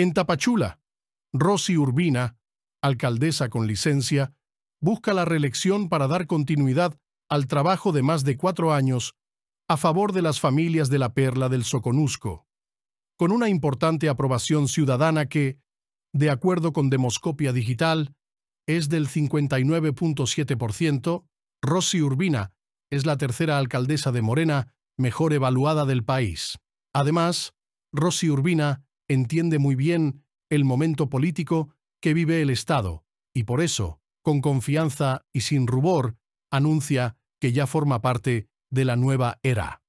En Tapachula, Rosy Urbina, alcaldesa con licencia, busca la reelección para dar continuidad al trabajo de más de cuatro años a favor de las familias de la Perla del Soconusco, con una importante aprobación ciudadana que, de acuerdo con Demoscopia Digital, es del 59.7%, Rosy Urbina es la tercera alcaldesa de Morena mejor evaluada del país. Además, Rosy Urbina entiende muy bien el momento político que vive el Estado, y por eso, con confianza y sin rubor, anuncia que ya forma parte de la nueva era.